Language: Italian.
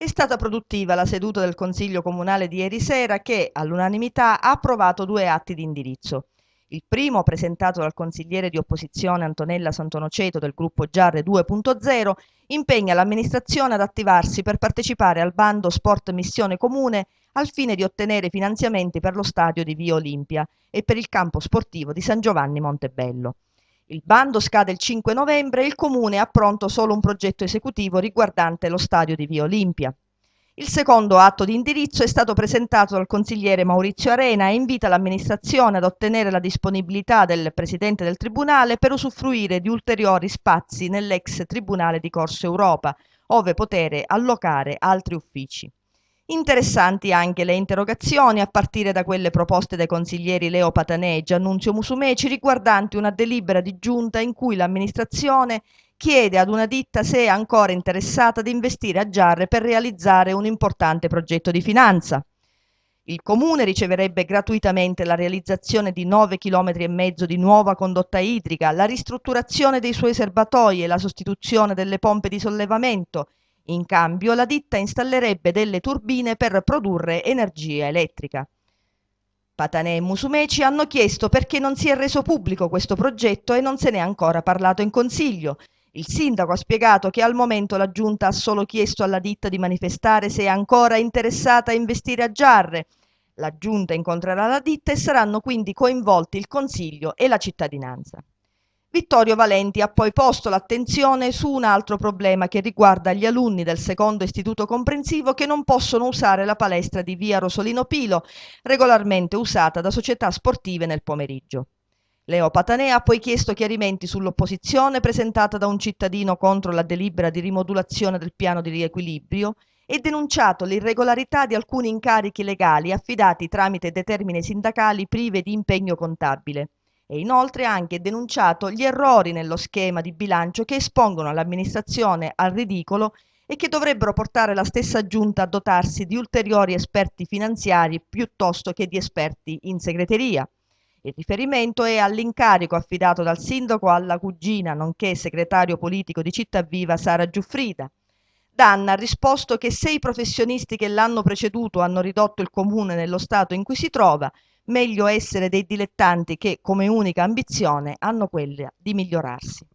È stata produttiva la seduta del Consiglio Comunale di ieri sera che, all'unanimità, ha approvato due atti di indirizzo. Il primo, presentato dal consigliere di opposizione Antonella Santonoceto del gruppo Giarre 2.0, impegna l'amministrazione ad attivarsi per partecipare al bando Sport Missione Comune al fine di ottenere finanziamenti per lo stadio di Via Olimpia e per il campo sportivo di San Giovanni Montebello. Il bando scade il 5 novembre e il Comune ha pronto solo un progetto esecutivo riguardante lo stadio di Via Olimpia. Il secondo atto di indirizzo è stato presentato dal consigliere Maurizio Arena e invita l'amministrazione ad ottenere la disponibilità del presidente del Tribunale per usufruire di ulteriori spazi nell'ex Tribunale di Corso Europa, ove poter allocare altri uffici. Interessanti anche le interrogazioni, a partire da quelle proposte dai consiglieri Leo Pataneggi e Annunzio Musumeci, riguardanti una delibera di giunta in cui l'amministrazione chiede ad una ditta se è ancora interessata ad investire a Giarre per realizzare un importante progetto di finanza. Il comune riceverebbe gratuitamente la realizzazione di 9 km e mezzo di nuova condotta idrica, la ristrutturazione dei suoi serbatoi e la sostituzione delle pompe di sollevamento, in cambio la ditta installerebbe delle turbine per produrre energia elettrica. Patanè e Musumeci hanno chiesto perché non si è reso pubblico questo progetto e non se ne è ancora parlato in consiglio. Il sindaco ha spiegato che al momento la giunta ha solo chiesto alla ditta di manifestare se è ancora interessata a investire a Giarre. La giunta incontrerà la ditta e saranno quindi coinvolti il consiglio e la cittadinanza. Vittorio Valenti ha poi posto l'attenzione su un altro problema che riguarda gli alunni del secondo istituto comprensivo che non possono usare la palestra di via Rosolino Pilo, regolarmente usata da società sportive nel pomeriggio. Leo Patanea ha poi chiesto chiarimenti sull'opposizione presentata da un cittadino contro la delibera di rimodulazione del piano di riequilibrio e denunciato l'irregolarità di alcuni incarichi legali affidati tramite determine sindacali prive di impegno contabile e inoltre ha anche denunciato gli errori nello schema di bilancio che espongono l'amministrazione al ridicolo e che dovrebbero portare la stessa giunta a dotarsi di ulteriori esperti finanziari piuttosto che di esperti in segreteria. Il riferimento è all'incarico affidato dal sindaco alla cugina, nonché segretario politico di Città Viva Sara Giuffrida. Danna ha risposto che se i professionisti che l'hanno preceduto hanno ridotto il comune nello stato in cui si trova, meglio essere dei dilettanti che come unica ambizione hanno quella di migliorarsi.